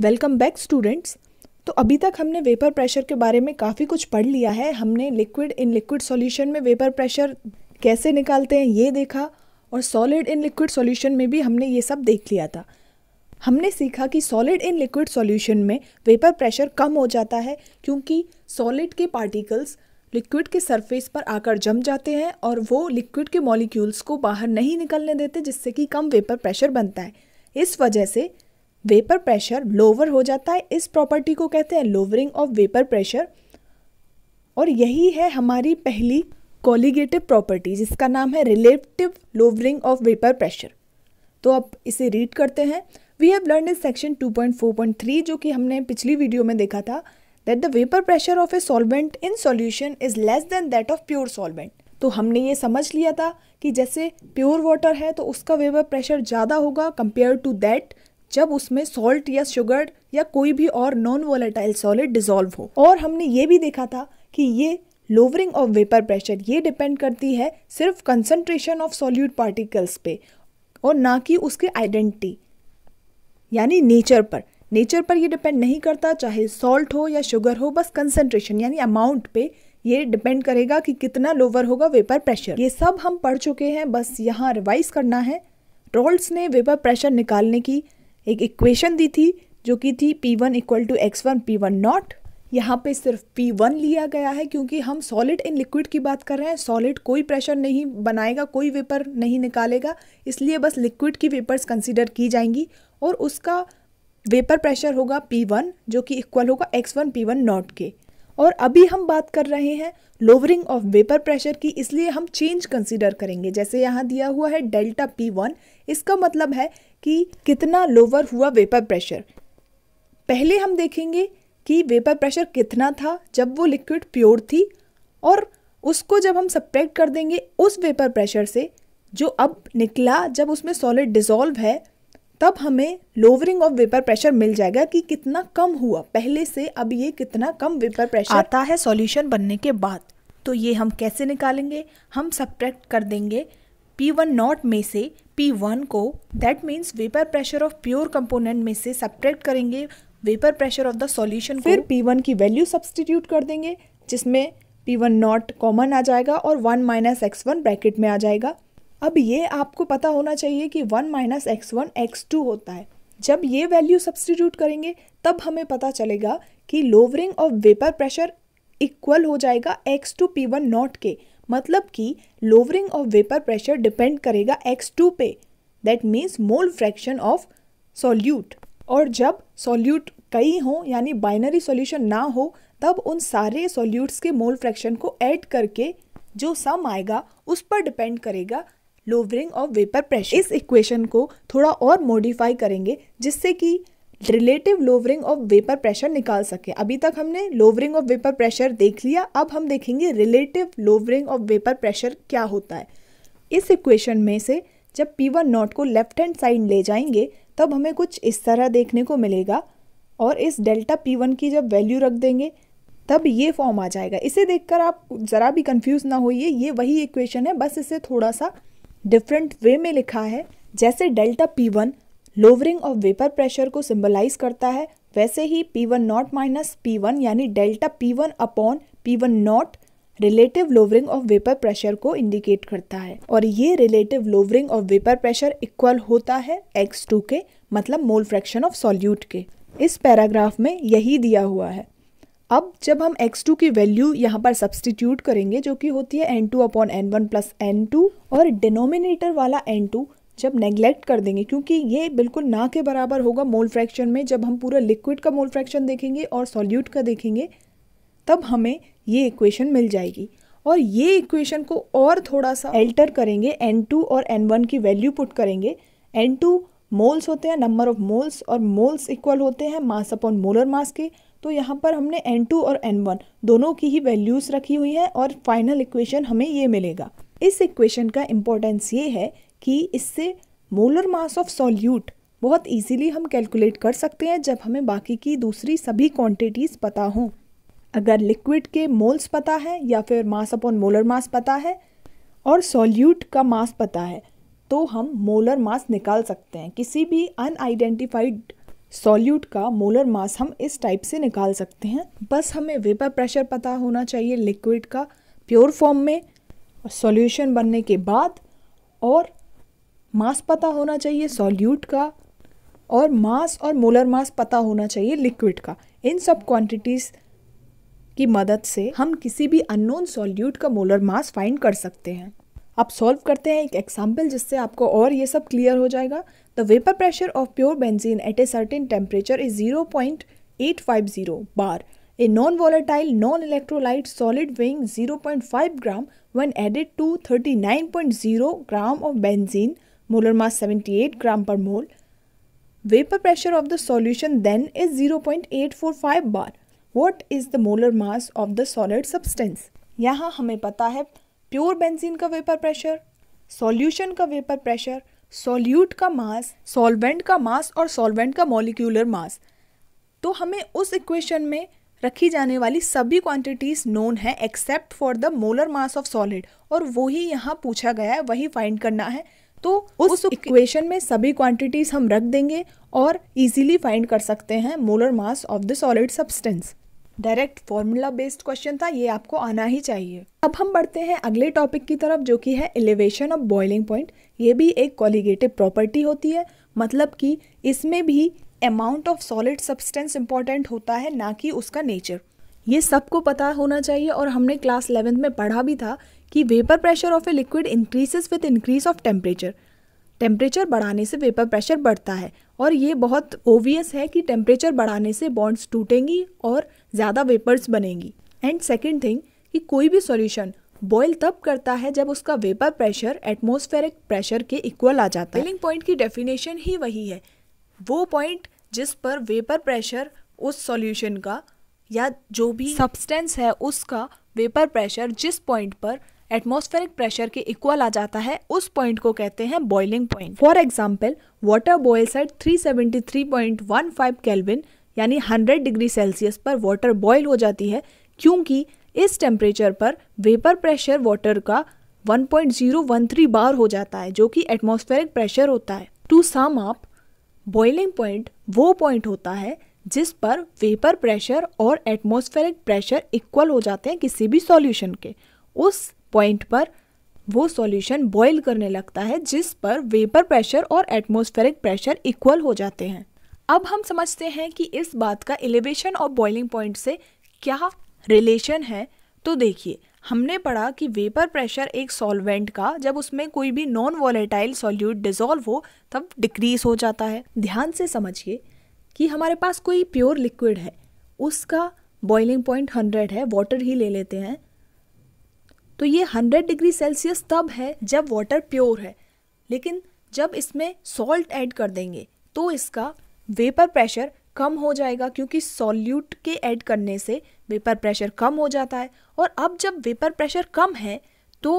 Welcome back students तो अभी तक हमने वेपर प्रेशर के बारे में काफ़ी कुछ पढ़ लिया है हमने लिक्विड इन लिक्विड सॉल्यूशन में वेपर प्रेशर कैसे निकालते हैं ये देखा और सॉलिड इन लिक्विड सॉल्यूशन में भी हमने ये सब देख लिया था हमने सीखा कि सॉलिड इन लिक्विड सॉल्यूशन में वेपर प्रेशर कम हो जाता है क्योंकि सॉलिड के पार्टिकल्स लिक्विड के सरफेस पर आकर जम जाते हैं और वो लिक्विड के मॉलिक्यूल्स को बाहर नहीं निकलने देते जिससे कि कम वेपर प्रेशर बनता है इस वजह से वेपर प्रेशर लोवर हो जाता है इस प्रॉपर्टी को कहते हैं लोवरिंग ऑफ वेपर प्रेशर और यही है हमारी पहली कॉलीगेटिव प्रॉपर्टी जिसका नाम है relative lowering of vapour pressure तो अब इसे रीड करते हैं we have learn in section 2.4.3 जो कि हमने पिछली वीडियो में देखा था that the vapour pressure of a solvent in solution is less than that of pure solvent तो हमने ये समझ लिया था कि जैसे प्योर वाटर है तो उसका वेपर प्रेशर ज़्यादा होगा कंपेयर टू दैट जब उसमें सॉल्ट या शुगर या कोई भी और नॉन वोलेटाइल सॉलिड डिजोल्व हो और हमने ये भी देखा था कि ये लोवरिंग ऑफ वेपर प्रेशर ये डिपेंड करती है सिर्फ कंसनट्रेशन ऑफ सॉल्यूट पार्टिकल्स पे और ना कि उसके आइडेंटिटी यानी नेचर पर नेचर पर ये डिपेंड नहीं करता चाहे सॉल्ट हो या शुगर हो बस कंसनट्रेशन यानी अमाउंट पे ये डिपेंड करेगा कि कितना लोवर होगा वेपर प्रेशर ये सब हम पढ़ चुके हैं बस यहाँ रिवाइज करना है रोल्स ने वेपर प्रेशर निकालने की एक इक्वेशन दी थी जो कि थी P one equal to X one P one nought यहाँ पे सिर्फ पी वन लिया गया है क्योंकि हम सॉलिड इन लिक्विड की बात कर रहे हैं सॉलिड कोई प्रेशर नहीं बनाएगा कोई वेपर नहीं निकालेगा इसलिए बस लिक्विड की वेपर्स कंसिडर की जाएंगी और उसका वेपर प्रेशर होगा पी वन जो कि इक्वल होगा X one P one nought के और अभी हम बात कर रहे हैं लोवरिंग ऑफ वेपर प्रेशर की इसलिए हम चेंज कंसिडर करेंगे जैसे यहाँ दिया हुआ है डेल्टा पी वन इसका मतलब है कि कितना लोअर हुआ वेपर प्रेशर पहले हम देखेंगे कि वेपर प्रेशर कितना था जब वो लिक्विड प्योर थी और उसको जब हम सप्रेक्ट कर देंगे उस वेपर प्रेशर से जो अब निकला जब उसमें सॉलिड डिज़ोल्व है तब हमें लोवरिंग ऑफ वेपर प्रेशर मिल जाएगा कि कितना कम हुआ पहले से अब ये कितना कम वेपर प्रेशर आता है सॉल्यूशन बनने के बाद तो ये हम कैसे निकालेंगे हम सब्ट्रैक्ट कर देंगे P1 नॉट में से P1 को that means vapour pressure of pure component में से सब्ट्रैक्ट करेंगे vapour pressure of the solution फिर P1 की वैल्यू सब्सटीट्यूट कर देंगे जिसमें P1 नॉट कॉमन आ जाएगा और one minus X one bracket में आ जाएगा अब ये आपको पता होना चाहिए कि one minus X one X two होता है जब ये वैल्यू सब्सटीट्यूट करेंगे तब हमें पता चलेगा कि lowering of vapour pressure equal हो जाएगा X two P one nought के मतलब कि lowering of vapour pressure depend करेगा एक्स टू पे that means mole fraction of solute और जब सॉल्यूट कई हों यानी बाइनरी सॉल्यूशन ना हो तब उन सारे सॉल्यूट्स के मोल फ्रैक्शन को ऐड करके जो सम आएगा उस पर डिपेंड करेगा लोवरिंग ऑफ वेपर प्रेशर इस इक्वेशन को थोड़ा और मॉडिफाई करेंगे जिससे कि relative lowering of vapour pressure निकाल सकें अभी तक हमने लोवरिंग ऑफ वेपर प्रेशर देख लिया अब हम देखेंगे relative lowering of vapour pressure क्या होता है इस इक्वेशन में से जब पी वन नॉट को लेफ्ट हैंड साइड ले जाएंगे तब हमें कुछ इस तरह देखने को मिलेगा और इस डेल्टा पी वन की जब वैल्यू रख देंगे तब ये फॉर्म आ जाएगा इसे देखकर आप ज़रा भी कंफ्यूज ना होइए ये वही इक्वेशन है बस इसे थोड़ा सा डिफरेंट वे में लिखा है जैसे delta P one lowering of vapour pressure को सिंबलाइज करता है वैसे ही P one nought minus P one यानी delta P one upon P one nought relative lowering of vapour pressure को इंडिकेट करता है और ये relative lowering of vapour pressure equal होता है एक्स टू के मतलब मोल फ्रैक्शन ऑफ सॉल्यूट के इस पैराग्राफ में यही दिया हुआ है अब जब हम x2 की वैल्यू यहाँ पर सब्सटीट्यूट करेंगे जो कि होती है n2 two upon N one plus N और डिनोमिनेटर वाला n2 जब नेग्लेक्ट कर देंगे क्योंकि ये बिल्कुल ना के बराबर होगा मोल फ्रैक्शन में जब हम पूरा लिक्विड का मोल फ्रैक्शन देखेंगे और सॉल्यूट का देखेंगे तब हमें ये इक्वेशन मिल जाएगी और ये इक्वेशन को और थोड़ा सा एल्टर करेंगे N2 और N1 की वैल्यू पुट करेंगे N2 मोल्स होते हैं नंबर ऑफ मोल्स और मोल्स इक्वल होते हैं मास अपॉन मोलर मास के तो यहाँ पर हमने N2 और N1 दोनों की ही वैल्यूज़ रखी हुई है और फाइनल इक्वेशन हमें ये मिलेगा इस इक्वेशन का इम्पोर्टेंस ये है कि इससे मोलर मास ऑफ सॉल्यूट बहुत इजीली हम कैलकुलेट कर सकते हैं जब हमें बाकी की दूसरी सभी क्वांटिटीज़ पता हों अगर लिक्विड के मोल्स पता है या फिर मास अपॉन मोलर मास पता है और सॉल्यूट का मास पता है तो हम मोलर मास निकाल सकते हैं किसी भी अनआइडेंटिफाइड सॉल्यूट का मोलर मास हम इस टाइप से निकाल सकते हैं बस हमें वेपर प्रेशर पता होना चाहिए लिक्विड का प्योर फॉर्म में सॉल्यूशन बनने के बाद और मास पता होना चाहिए सॉल्यूट का और मास और मोलर मास पता होना चाहिए लिक्विड का इन सब क्वांटिटीज़ की मदद से हम किसी भी अननोन सॉल्यूट का मोलर मास फाइंड कर सकते हैं आप सॉल्व करते हैं एक एग्जाम्पल जिससे आपको और ये सब क्लियर हो जाएगा the vapour pressure of pure benzene at a certain temperature is zero point eight five zero bar a non volatile non electrolyte solid weighing zero point five gram one to thirty nine point zero gram of benzene molar mass 78 gram per mole. Vapor pressure of the solution then is 0.845 bar. What is the molar mass of the solid substance? yahan hame pata hai pure benzene ka vapor pressure solution ka vapor pressure solute का mass solvent का मास और solvent का molecular mass तो हमें उस equation में रखी जाने वाली सभी क्वांटिटीज नोन है except for the molar mass of solid और वो ही यहाँ पूछा गया है वही फाइंड करना है तो उस इक्वेशन में सभी क्वांटिटीज हम रख देंगे और इजीली फाइंड कर सकते हैं molar mass of the solid substance direct formula based question था ये आपको आना ही चाहिए अब हम बढ़ते हैं अगले टॉपिक की तरफ जो कि है एलिवेशन ऑफ बॉइलिंग पॉइंट ये भी एक कॉलीगेटिव प्रॉपर्टी होती है मतलब कि इसमें भी amount of solid substance important होता है ना कि उसका नेचर ये सबको पता होना चाहिए और हमने क्लास इलेवेंथ में पढ़ा भी था कि vapour pressure of a liquid increases with increase of temperature temperature बढ़ाने से वेपर प्रेशर बढ़ता है और ये बहुत ओवियस है कि टेम्परेचर बढ़ाने से बॉन्ड्स टूटेंगी और ज़्यादा वेपर्स बनेंगी एंड सेकेंड थिंग कि कोई भी सॉल्यूशन बॉयल तब करता है जब उसका वेपर प्रेशर एटमोस्फेरिक प्रेशर के इक्वल आ जाता है बॉइलिंग पॉइंट की डेफिनेशन ही वही है वो पॉइंट जिस पर वेपर प्रेशर उस सॉल्यूशन का या जो भी सब्सटेंस है उसका वेपर प्रेशर जिस पॉइंट पर एटमोस्फेरिक प्रेशर के इक्वल आ जाता है उस पॉइंट को कहते हैं boiling point for example water boils at 373.15 kelvin यानी 100 डिग्री सेल्सियस पर वाटर बॉयल हो जाती है क्योंकि इस टेम्परेचर पर वेपर प्रेशर वाटर का 1.013 बार हो जाता है जो कि एटमोस्फेरिक प्रेशर होता है to sum up boiling point वो पॉइंट होता है जिस पर वेपर प्रेशर और एटमोस्फेरिक प्रेशर इक्वल हो जाते हैं किसी भी सॉल्यूशन के उस पॉइंट पर वो सॉल्यूशन बॉईल करने लगता है जिस पर वेपर प्रेशर और एटमॉस्फेरिक प्रेशर इक्वल हो जाते हैं अब हम समझते हैं कि इस बात का एलिवेशन और बॉइलिंग पॉइंट से क्या रिलेशन है तो देखिए हमने पढ़ा कि वेपर प्रेशर एक सॉल्वेंट का जब उसमें कोई भी नॉन वॉलेटाइल सॉल्यूट डिजोल्व हो तब डिक्रीज हो जाता है ध्यान से समझिए कि हमारे पास कोई प्योर लिक्विड है उसका बॉइलिंग पॉइंट हंड्रेड है वाटर ही ले लेते हैं तो ये 100 डिग्री सेल्सियस तब है जब वाटर प्योर है लेकिन जब इसमें सॉल्ट ऐड कर देंगे तो इसका वेपर प्रेशर कम हो जाएगा क्योंकि सॉल्यूट के ऐड करने से वेपर प्रेशर कम हो जाता है और अब जब वेपर प्रेशर कम है तो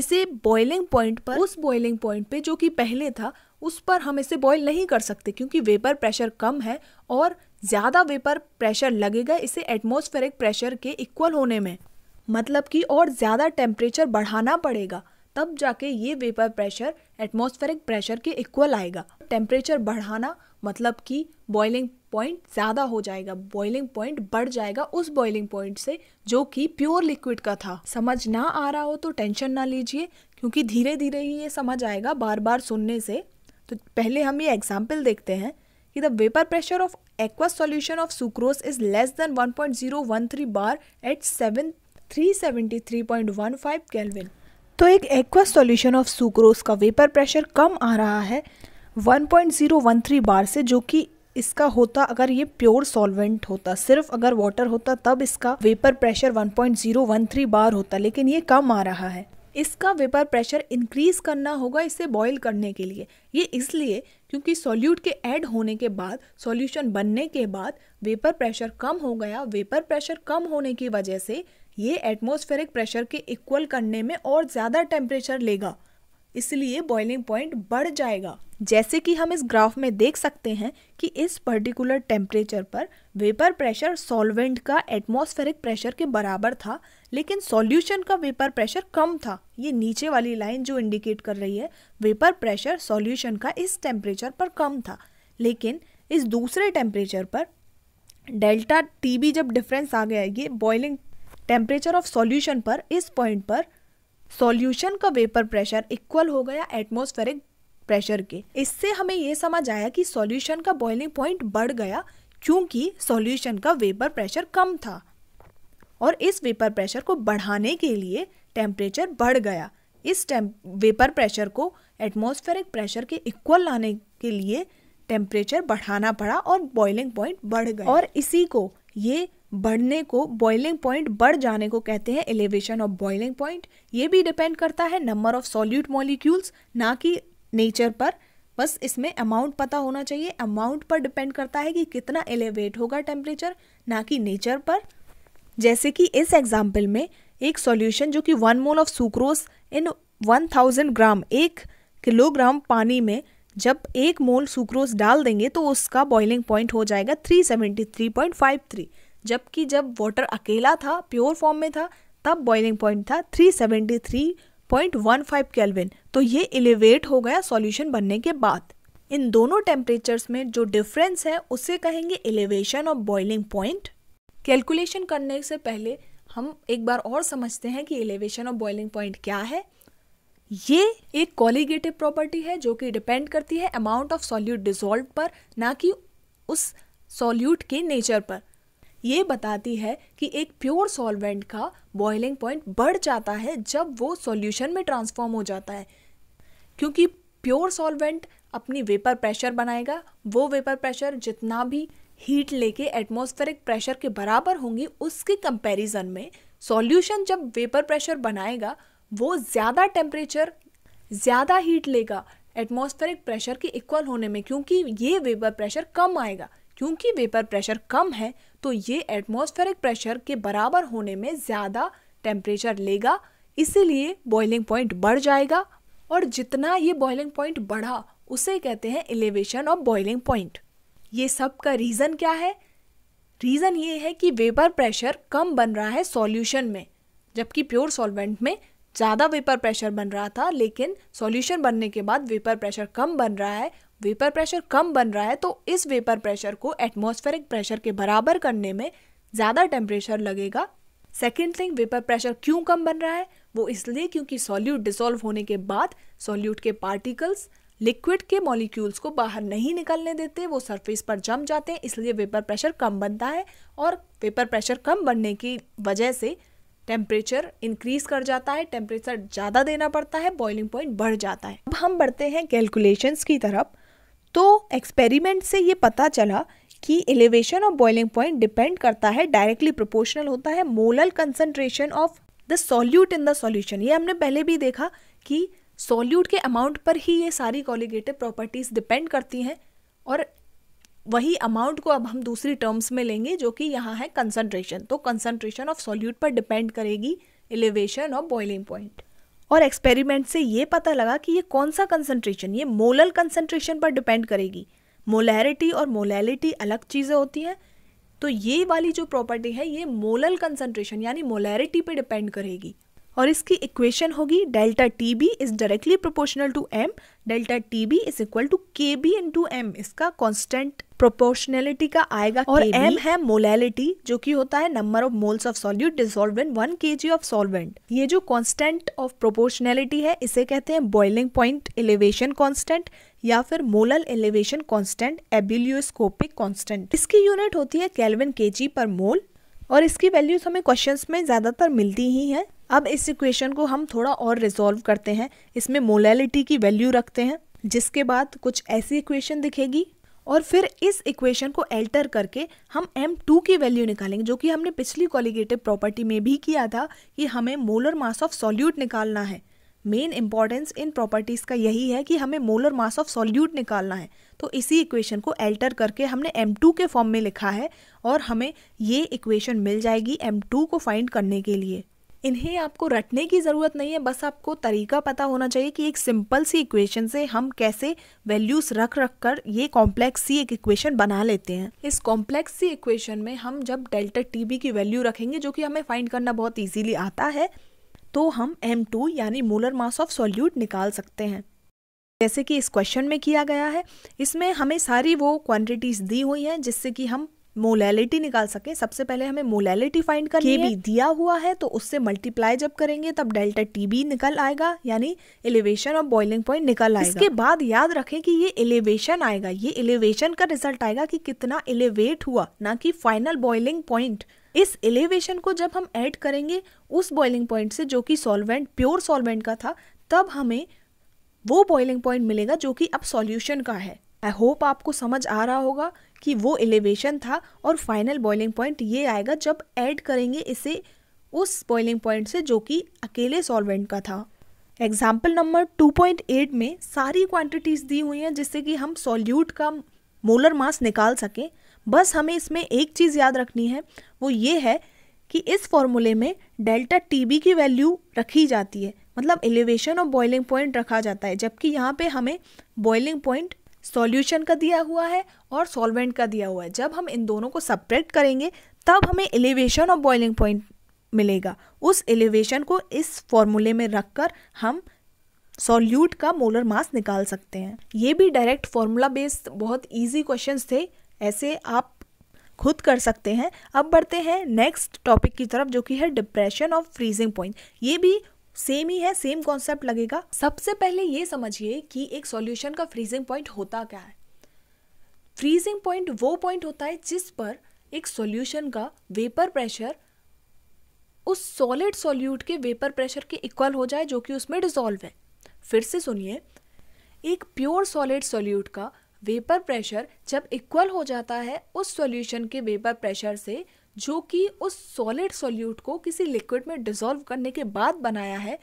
इसे बॉइलिंग पॉइंट पर उस बॉइलिंग पॉइंट पे जो कि पहले था उस पर हम इसे बॉईल नहीं कर सकते क्योंकि वेपर प्रेशर कम है और ज़्यादा वेपर प्रेशर लगेगा इसे एटमॉस्फेरिक प्रेशर के इक्वल होने में मतलब कि और ज़्यादा टेम्परेचर बढ़ाना पड़ेगा तब जाके ये वेपर प्रेशर एटमॉस्फेरिक प्रेशर के इक्वल आएगा टेम्परेचर बढ़ाना मतलब कि बॉइलिंग पॉइंट ज़्यादा हो जाएगा बॉइलिंग पॉइंट बढ़ जाएगा उस बॉइलिंग पॉइंट से जो कि प्योर लिक्विड का था समझ ना आ रहा हो तो टेंशन ना लीजिए क्योंकि धीरे धीरे ही ये समझ आएगा बार बार सुनने से तो पहले हम ये एग्जाम्पल देखते हैं कि the vapour pressure of aqua solution of sucrose is less than 1.013 bar at seven 373.15 kelvin तो एक एक्वा सॉल्यूशन ऑफ सुक्रोज का वेपर प्रेशर कम आ रहा है 1.013 बार से जो कि इसका होता अगर ये प्योर सॉल्वेंट होता सिर्फ अगर वाटर होता तब इसका वेपर प्रेशर 1.013 बार होता लेकिन ये कम आ रहा है इसका वेपर प्रेशर इंक्रीज करना होगा इसे बॉईल करने के लिए ये इसलिए क्योंकि सॉल्यूट के ऐड होने के बाद सॉल्यूशन बनने के बाद वेपर प्रेशर कम हो गया वेपर प्रेशर कम होने की वजह से ये एटमोस्फेरिक प्रेशर के इक्वल करने में और ज़्यादा टेम्परेचर लेगा इसलिए बॉइलिंग पॉइंट बढ़ जाएगा जैसे कि हम इस ग्राफ में देख सकते हैं कि इस पर्टिकुलर टेम्परेचर पर वेपर प्रेशर सॉल्वेंट का एटमॉस्फेरिक प्रेशर के बराबर था लेकिन सॉल्यूशन का वेपर प्रेशर कम था ये नीचे वाली लाइन जो इंडिकेट कर रही है वेपर प्रेशर सॉल्यूशन का इस टेम्परेचर पर कम था लेकिन इस दूसरे टेम्परेचर पर डेल्टा टी बी जब डिफरेंस आ गया ये बॉइलिंग टेम्परेचर ऑफ सॉल्यूशन पर इस पॉइंट पर सॉल्यूशन का वेपर प्रेशर इक्वल हो गया एटमोस्फेरिक प्रेशर के इससे हमें यह समझ आया कि सॉल्यूशन का बॉइलिंग पॉइंट बढ़ गया क्योंकि सॉल्यूशन का वेपर प्रेशर कम था और इस वेपर प्रेशर को बढ़ाने के लिए टेम्परेचर बढ़ गया इस वेपर प्रेशर को एटमोस्फेरिक प्रेशर के इक्वल लाने के लिए टेम्परेचर बढ़ाना पड़ा और बॉइलिंग पॉइंट बढ़ गया और इसी को ये बढ़ने को बॉइलिंग पॉइंट बढ़ जाने को कहते हैं एलिवेशन ऑफ बॉइलिंग पॉइंट ये भी डिपेंड करता है नंबर ऑफ सॉल्यूट मॉलिक्यूल्स ना कि नेचर पर बस इसमें अमाउंट पता होना चाहिए अमाउंट पर डिपेंड करता है कि कितना एलिवेट होगा टेम्परेचर ना कि नेचर पर जैसे कि इस एग्जाम्पल में एक सॉल्यूशन जो कि one mole of sucrose in thousand gram एक किलोग्राम पानी में जब एक मोल सुक्रोज डाल देंगे तो उसका बॉइलिंग पॉइंट हो जाएगा 373.53 जबकि जब वाटर अकेला था प्योर फॉर्म में था तब बॉइलिंग पॉइंट था 373.15 केल्विन तो ये एलिवेट हो गया सॉल्यूशन बनने के बाद इन दोनों टेम्परेचर्स में जो डिफरेंस है उसे कहेंगे एलिवेशन और बॉइलिंग पॉइंट कैलकुलेशन करने से पहले हम एक बार और समझते हैं कि एलिवेशन और बॉइलिंग पॉइंट क्या है ये एक कॉलीगेटिव प्रॉपर्टी है जो कि डिपेंड करती है अमाउंट ऑफ सॉल्यूट डिजोल्व पर ना कि उस सॉल्यूट के नेचर पर ये बताती है कि एक प्योर सॉल्वेंट का बॉइलिंग पॉइंट बढ़ जाता है जब वो सॉल्यूशन में ट्रांसफॉर्म हो जाता है क्योंकि प्योर सॉल्वेंट अपनी वेपर प्रेशर बनाएगा वो वेपर प्रेशर जितना भी हीट लेके एटमोस्फेरिक प्रेशर के बराबर होंगी उसके कंपैरिजन में सॉल्यूशन जब वेपर प्रेशर बनाएगा वो ज़्यादा टेम्परेचर ज़्यादा हीट लेगा एटमॉस्फेरिक प्रेशर के इक्वल होने में क्योंकि ये वेपर प्रेशर कम आएगा क्योंकि वेपर प्रेशर कम है तो ये एटमॉस्फेरिक प्रेशर के बराबर होने में ज़्यादा टेम्परेचर लेगा इसीलिए बॉइलिंग पॉइंट बढ़ जाएगा और जितना ये बॉइलिंग पॉइंट बढ़ा उसे कहते हैं एलिवेशन ऑफ बॉइलिंग पॉइंट ये सब का रीज़न क्या है रीज़न ये है कि वेपर प्रेशर कम बन रहा है सॉल्यूशन में जबकि प्योर सॉल्वेंट में ज़्यादा वेपर प्रेशर बन रहा था लेकिन सॉल्यूशन बनने के बाद वेपर प्रेशर कम बन रहा है वेपर प्रेशर कम बन रहा है तो इस वेपर प्रेशर को एटमॉस्फेरिक प्रेशर के बराबर करने में ज़्यादा टेम्परेचर लगेगा सेकेंड थिंग वेपर प्रेशर क्यों कम बन रहा है वो इसलिए क्योंकि सॉल्यूट डिसॉल्व होने के बाद सॉल्यूट के पार्टिकल्स लिक्विड के मॉलिक्यूल्स को बाहर नहीं निकलने देते वो सरफेस पर जम जाते हैं इसलिए वेपर प्रेशर कम बनता है और वेपर प्रेशर कम बनने की वजह से टेम्परेचर इंक्रीज कर जाता है टेम्परेचर ज़्यादा देना पड़ता है बॉइलिंग पॉइंट बढ़ जाता है अब हम बढ़ते हैं कैलकुलेशंस की तरफ तो एक्सपेरिमेंट से ये पता चला कि elevation of boiling point depend करता है डायरेक्टली प्रोपोर्शनल होता है molal concentration of the solute in the solution ये हमने पहले भी देखा कि सॉल्यूट के अमाउंट पर ही ये सारी कॉलिगेटिव प्रॉपर्टीज़ डिपेंड करती हैं और वही अमाउंट को अब हम दूसरी टर्म्स में लेंगे जो कि यहाँ है कंसनट्रेशन तो कंसनट्रेशन ऑफ सॉल्यूट पर डिपेंड करेगी एलिवेशन ऑफ बॉइलिंग पॉइंट और एक्सपेरिमेंट से ये पता लगा कि ये कौन सा कंसनट्रेशन ये मोलल कंसनट्रेशन पर डिपेंड करेगी मोलैरिटी और मोलैलिटी अलग चीज़ें होती हैं तो ये वाली जो प्रॉपर्टी है ये मोलल कंसनट्रेशन यानी मोलैरिटी पर डिपेंड करेगी और इसकी इक्वेशन होगी delta T B is directly proportional to M delta T B is equal to K B in to M इसका कॉन्स्टेंट प्रोपोर्शनैलिटी का आएगा और एम है मोलैलिटी जो कि होता है number of moles of solute dissolve in one K G of solvent ये जो कॉन्स्टेंट ऑफ प्रोपोर्शनैलिटी है इसे कहते हैं बॉइलिंग पॉइंट एलिवेशन कॉन्स्टेंट या फिर molal elevation constant ebullioscopic constant इसकी यूनिट होती है केल्विन जी पर मोल और इसकी वैल्यूज हमें क्वेश्चंस में ज़्यादातर मिलती ही हैं अब इस इक्वेशन को हम थोड़ा और रिजॉल्व करते हैं इसमें मोलैलिटी की वैल्यू रखते हैं जिसके बाद कुछ ऐसी इक्वेशन दिखेगी और फिर इस इक्वेशन को एल्टर करके हम m2 की वैल्यू निकालेंगे जो कि हमने पिछली कॉलिगेटिव प्रॉपर्टी में भी किया था कि हमें मोलर मास ऑफ सॉल्यूट निकालना है मेन इंपॉर्टेंस इन प्रॉपर्टीज़ का यही है कि हमें मोलर मास ऑफ सॉल्यूट निकालना है तो इसी इक्वेशन को एल्टर करके हमने m2 के फॉर्म में लिखा है और हमें ये इक्वेशन मिल जाएगी m2 को फाइंड करने के लिए इन्हें आपको रटने की ज़रूरत नहीं है बस आपको तरीका पता होना चाहिए कि एक सिंपल सी इक्वेशन से हम कैसे वैल्यूज़ रख रख कर ये कॉम्प्लेक्स सी एक इक्वेशन बना लेते हैं इस कॉम्प्लेक्स सी इक्वेशन में हम जब डेल्टा टी बी की वैल्यू रखेंगे जो कि हमें फाइंड करना बहुत ईजीली आता है तो हम एम टू यानी मोलर मास ऑफ सॉल्यूट निकाल सकते हैं जैसे कि इस क्वेश्चन में किया गया है इसमें हमें सारी वो क्वांटिटीज़ दी हुई हैं जिससे कि हम मोलैलिटी निकाल सके सबसे पहले हमें मोलैलिटी फाइंड करनी है भी दिया हुआ है तो उससे मल्टीप्लाई जब करेंगे तब डेल्टा टी टीबी निकल आएगा यानी एलिवेशन और बॉइलिंग पॉइंट निकल आएगा इसके बाद याद रखें कि ये एलिवेशन आएगा ये एलिवेशन का रिजल्ट आएगा कि कितना एलिवेट हुआ ना कि फाइनल बॉइलिंग पॉइंट इस एलिवेशन को जब हम ऐड करेंगे उस बॉइलिंग पॉइंट से जो कि सॉल्वेंट प्योर सॉल्वेंट का था तब हमें वो बॉइलिंग पॉइंट मिलेगा जो कि अब सॉल्यूशन का है आई होप आपको समझ आ रहा होगा कि वो एलिवेशन था और फाइनल बॉइलिंग पॉइंट ये आएगा जब ऐड करेंगे इसे उस बॉइलिंग पॉइंट से जो कि अकेले सॉल्वेंट का था एग्जाम्पल नंबर 2.8 में सारी क्वांटिटीज़ दी हुई हैं जिससे कि हम सॉल्यूट का मोलर मास निकाल सकें बस हमें इसमें एक चीज़ याद रखनी है वो ये है कि इस फॉर्मूले में डेल्टा टी बी की वैल्यू रखी जाती है मतलब एलिवेशन और बॉइलिंग पॉइंट रखा जाता है जबकि यहाँ पे हमें बॉइलिंग पॉइंट सॉल्यूशन का दिया हुआ है और सॉल्वेंट का दिया हुआ है जब हम इन दोनों को सपरेट करेंगे तब हमें एलिवेशन ऑफ बॉइलिंग पॉइंट मिलेगा उस एलिवेशन को इस फॉर्मूले में रखकर हम सॉल्यूट का मोलर मास निकाल सकते हैं ये भी डायरेक्ट फॉर्मूला बेस्ड बहुत ईजी क्वेश्चन थे ऐसे आप खुद कर सकते हैं अब बढ़ते हैं नेक्स्ट टॉपिक की तरफ जो कि है डिप्रेशन ऑफ फ्रीजिंग पॉइंट ये भी सेम ही है सेम कॉन्सेप्ट लगेगा सबसे पहले ये समझिए कि एक सॉल्यूशन का फ्रीजिंग पॉइंट होता क्या है फ्रीजिंग पॉइंट वो पॉइंट होता है जिस पर एक सॉल्यूशन का वेपर प्रेशर उस सॉलिड सॉल्यूट के वेपर प्रेशर के इक्वल हो जाए जो कि उसमें डिजॉल्व है फिर से सुनिए एक प्योर सॉलिड सॉल्यूट का वेपर प्रेशर जब इक्वल हो जाता है उस सॉल्यूशन के वेपर प्रेशर से जो कि उस सॉलिड सॉल्यूट को किसी लिक्विड में डिजोल्व करने के बाद बनाया है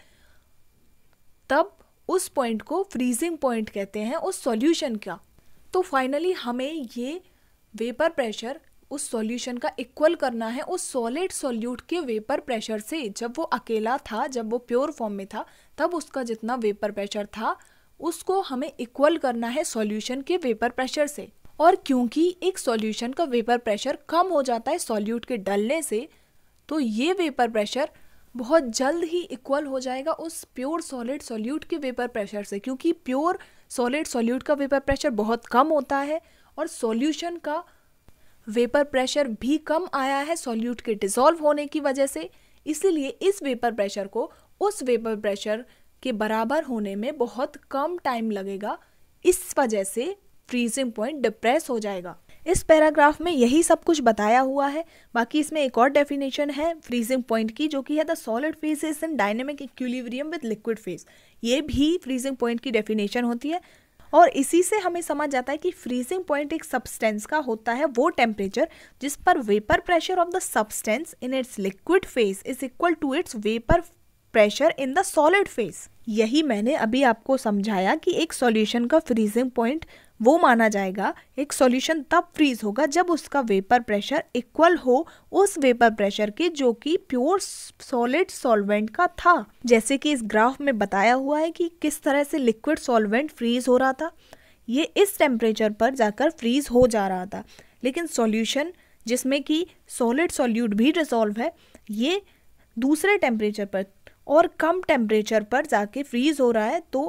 तब उस पॉइंट को फ्रीजिंग पॉइंट कहते हैं उस सॉल्यूशन का तो फाइनली हमें ये वेपर प्रेशर उस सॉल्यूशन का इक्वल करना है उस सॉलिड सॉल्यूट के वेपर प्रेशर से जब वो अकेला था जब वो प्योर फॉर्म में था तब उसका जितना वेपर प्रेशर था उसको हमें इक्वल करना है सॉल्यूशन के वेपर प्रेशर से और क्योंकि एक सॉल्यूशन का वेपर प्रेशर कम हो जाता है सॉल्यूट के डलने से तो ये वेपर प्रेशर बहुत जल्द ही इक्वल हो जाएगा उस प्योर सॉलिड सॉल्यूट के वेपर प्रेशर से क्योंकि प्योर सॉलिड सॉल्यूट का वेपर प्रेशर बहुत कम होता है और सॉल्यूशन का वेपर प्रेशर भी कम आया है सॉल्यूट के डिसॉल्व होने की वजह से इसलिए इस वेपर प्रेशर को उस वेपर प्रेशर के बराबर होने में बहुत कम टाइम लगेगा इस वजह से फ्रीजिंग पॉइंट डिप्रेस हो जाएगा इस पैराग्राफ में यही सब कुछ बताया हुआ है बाकी इसमें एक और डेफिनेशन है फ्रीजिंग पॉइंट की जो कि है the solid phase is in dynamic equilibrium with liquid phase ये भी फ्रीजिंग पॉइंट की डेफिनेशन होती है और इसी से हमें समझ जाता है कि फ्रीजिंग पॉइंट एक सब्सटेंस का होता है वो टेम्परेचर जिस पर vapour pressure of the substance in its liquid phase is equal to its vapour pressure in the solid phase यही मैंने अभी आपको समझाया कि एक सॉल्यूशन का फ्रीजिंग पॉइंट वो माना जाएगा एक सॉल्यूशन तब फ्रीज होगा जब उसका वेपर प्रेशर इक्वल हो उस वेपर प्रेशर के जो कि प्योर सॉलिड सॉल्वेंट का था जैसे कि इस ग्राफ में बताया हुआ है कि किस तरह से लिक्विड सॉल्वेंट फ्रीज हो रहा था ये इस टेम्परेचर पर जाकर फ्रीज हो जा रहा था लेकिन सॉल्यूशन जिसमें कि सॉलिड सॉल्यूट भी डिसॉल्व है ये दूसरे टेम्परेचर पर और कम टेम्परेचर पर जाके फ्रीज हो रहा है तो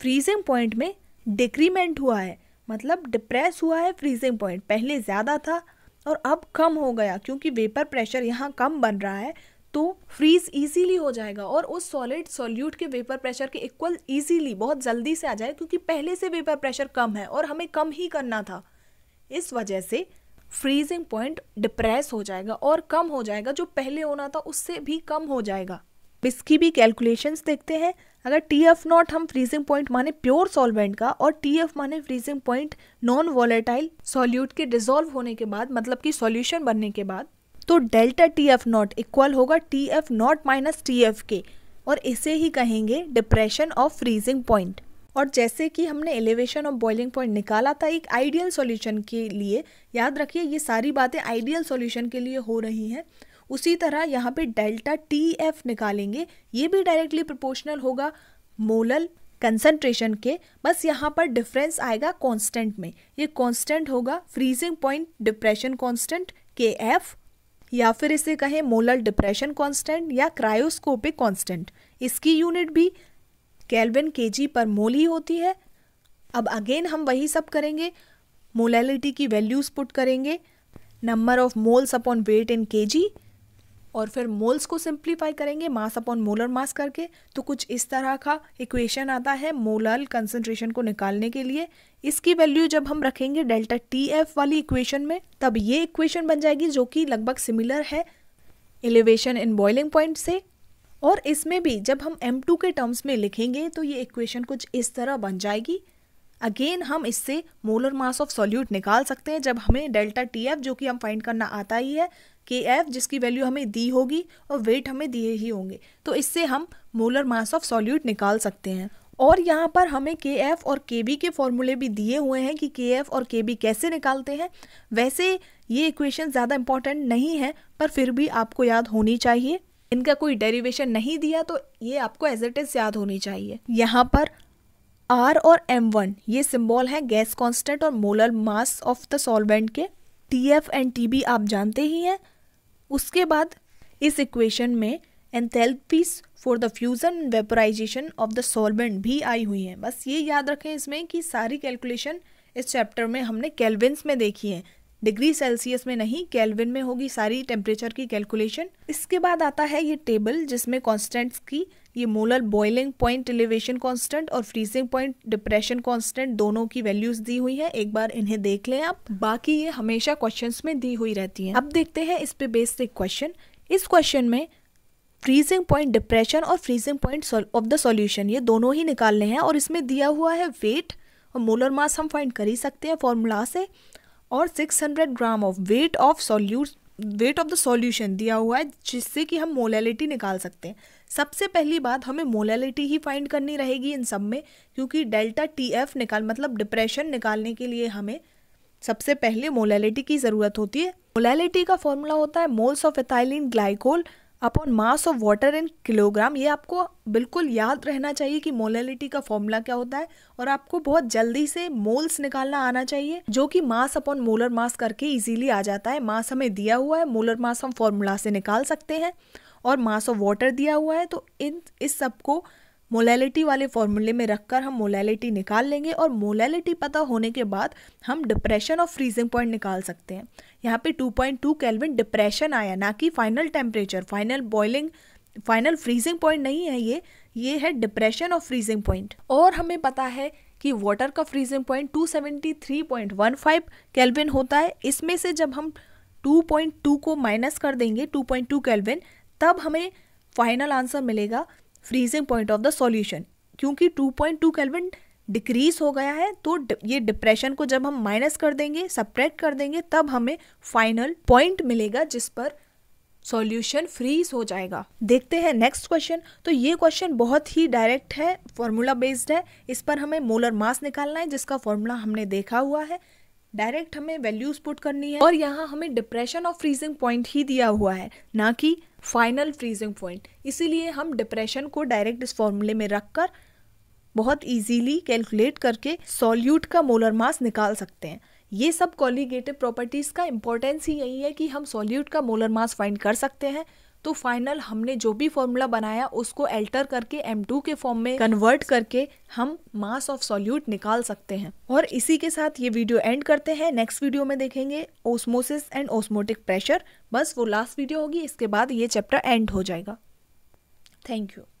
फ्रीजिंग पॉइंट में डिक्रीमेंट हुआ है मतलब डिप्रेस हुआ है फ्रीजिंग पॉइंट पहले ज़्यादा था और अब कम हो गया क्योंकि वेपर प्रेशर यहाँ कम बन रहा है तो फ्रीज इजीली हो जाएगा और उस सॉलिड सॉल्यूट के वेपर प्रेशर के इक्वल इजीली बहुत जल्दी से आ जाए क्योंकि पहले से वेपर प्रेशर कम है और हमें कम ही करना था इस वजह से फ्रीजिंग पॉइंट डिप्रेस हो जाएगा और कम हो जाएगा जो पहले होना था उससे भी कम हो जाएगा इसकी भी कैलकुलेशंस देखते हैं अगर टी एफ नॉट हम फ्रीजिंग पॉइंट माने प्योर सॉल्वेंट का और टी एफ माने freezing point non volatile solute के डिजोल्व होने के बाद मतलब कि सॉल्यूशन बनने के बाद तो delta T F nought equal होगा T F nought minus T F के और इसे ही कहेंगे डिप्रेशन ऑफ फ्रीजिंग पॉइंट और जैसे कि हमने एलिवेशन ऑफ बॉइलिंग पॉइंट निकाला था एक आइडियल सॉल्यूशन के लिए याद रखिए ये सारी बातें आइडियल सॉल्यूशन के लिए हो रही हैं उसी तरह यहाँ पे डेल्टा टी एफ निकालेंगे ये भी डायरेक्टली प्रोपोर्शनल होगा मोलल कंसंट्रेशन के बस यहाँ पर डिफरेंस आएगा कांस्टेंट में ये कांस्टेंट होगा freezing point depression constant K F या फिर इसे कहें मोलल डिप्रेशन कांस्टेंट या क्रायोस्कोपिक कांस्टेंट इसकी यूनिट भी कैलविन केजी पर मोल ही होती है अब अगेन हम वही सब करेंगे मोलैलिटी की वैल्यूज पुट करेंगे number of moles upon weight in kg जी और फिर मोल्स को सिंप्लीफाई करेंगे मास अपॉन मोलर मास करके तो कुछ इस तरह का इक्वेशन आता है मोलर कंसनट्रेशन को निकालने के लिए इसकी वैल्यू जब हम रखेंगे डेल्टा टी एफ वाली इक्वेशन में तब ये इक्वेशन बन जाएगी जो कि लगभग सिमिलर है एलिवेशन इन बॉइलिंग पॉइंट से और इसमें भी जब हम एम टू के टर्म्स में लिखेंगे तो ये इक्वेशन कुछ इस तरह बन जाएगी अगेन हम इससे मोलर मास ऑफ सॉल्यूट निकाल सकते हैं जब हमें डेल्टा टी एफ जो कि हम फाइंड करना आता ही है के एफ जिसकी वैल्यू हमें दी होगी और वेट हमें दिए ही होंगे तो इससे हम मोलर मास ऑफ सॉल्यूट निकाल सकते हैं और यहाँ पर हमें के एफ और के बी के फॉर्मूले भी दिए हुए हैं कि के एफ और के बी कैसे निकालते हैं वैसे ये इक्वेशन ज़्यादा इंपॉर्टेंट नहीं है पर फिर भी आपको याद होनी चाहिए इनका कोई डेरिवेशन नहीं दिया तो ये आपको एज इट इज़ याद होनी चाहिए यहाँ पर आर और एम वन ये सिम्बॉल है गैस कांस्टेंट और molar mass of the solvent के T F and T B आप जानते ही हैं उसके बाद इस इक्वेशन में enthalpies for the fusion vaporisation of the solvent भी आई हुई हैं बस ये याद रखें इसमें कि सारी कैलकुलेशन इस चैप्टर में हमने कैलविन्स में देखी है डिग्री सेल्सियस में नहीं कैलविन में होगी सारी टेम्परेचर की कैलकुलेशन इसके बाद आता है ये टेबल जिसमें कॉन्स्टेंट्स की ये molar boiling point elevation constant और फ्रीजिंग पॉइंट डिप्रेशन कांस्टेंट दोनों की वैल्यूज दी हुई है एक बार इन्हें देख लें आप बाकी ये हमेशा क्वेश्चन में दी हुई रहती हैं अब देखते हैं इस पे बेस्ड एक क्वेश्चन इस क्वेश्चन में फ्रीजिंग पॉइंट डिप्रेशन और freezing point of the solution ये दोनों ही निकालने हैं और इसमें दिया हुआ है वेट और मोलर मास हम फाइंड कर ही सकते हैं फॉर्मूला से और 600 gram of weight of solute weight of the solution दिया हुआ है जिससे कि हम मोलैलिटी निकाल सकते हैं सबसे पहली बात हमें मोलैलिटी ही फाइंड करनी रहेगी इन सब में क्योंकि डेल्टा टी एफ निकाल मतलब डिप्रेशन निकालने के लिए हमें सबसे पहले मोलैलिटी की ज़रूरत होती है मोलैलिटी का फॉर्मूला होता है moles of ethylene glycol upon mass of water in kilogram ये आपको बिल्कुल याद रहना चाहिए कि मोलैलिटी का फॉर्मूला क्या होता है और आपको बहुत जल्दी से मोल्स निकालना आना चाहिए जो कि मास अपॉन मोलर मास करके इजीली आ जाता है मास हमें दिया हुआ है मोलर मास हम फॉर्मूला से निकाल सकते हैं और मास ऑफ वाटर दिया हुआ है तो इन इस सब को मोलैलिटी वाले फॉर्मूले में रखकर हम मोलैलिटी निकाल लेंगे और मोलैलिटी पता होने के बाद हम डिप्रेशन और फ्रीजिंग पॉइंट निकाल सकते हैं यहाँ पे 2.2 पॉइंट केल्विन डिप्रेशन आया ना कि final temperature final boiling final freezing point नहीं है ये ये है डिप्रेशन और फ्रीजिंग पॉइंट और हमें पता है कि वाटर का फ्रीजिंग पॉइंट 273.15 केल्विन होता है इसमें से जब हम 2.2 को माइनस कर देंगे 2.2 केल्विन तब हमें फाइनल आंसर मिलेगा freezing point of the solution क्योंकि 2.2 केल्विन डिक्रीज हो गया है तो ये डिप्रेशन को जब हम माइनस कर देंगे सप्रेक्ट कर देंगे तब हमें फाइनल पॉइंट मिलेगा जिस पर सॉल्यूशन फ्रीज हो जाएगा देखते हैं नेक्स्ट क्वेश्चन तो ये क्वेश्चन बहुत ही डायरेक्ट है फॉर्मूला बेस्ड है इस पर हमें मोलर मास निकालना है जिसका फॉर्मूला हमने देखा हुआ है डायरेक्ट हमें वैल्यूज पुट करनी है और यहाँ हमें डिप्रेशन ऑफ फ्रीजिंग पॉइंट ही दिया हुआ है ना कि फाइनल फ्रीजिंग पॉइंट इसीलिए हम डिप्रेशन को डायरेक्ट इस फॉर्मूले में रख कर बहुत इजीली कैलकुलेट करके सॉल्यूट का मोलर मास निकाल सकते हैं ये सब कॉलीगेटिव प्रॉपर्टीज़ का इंपॉर्टेंस ही यही है कि हम सॉल्यूट का मोलर मास फाइंड कर सकते हैं तो फाइनल हमने जो भी फॉर्मूला बनाया उसको एल्टर करके M2 के फॉर्म में कन्वर्ट करके हम मास ऑफ सॉल्यूट निकाल सकते हैं और इसी के साथ ये वीडियो एंड करते हैं नेक्स्ट वीडियो में देखेंगे ओस्मोसिस एंड ओस्मोटिक प्रेशर बस वो लास्ट वीडियो होगी इसके बाद ये चैप्टर एंड हो जाएगा थैंक यू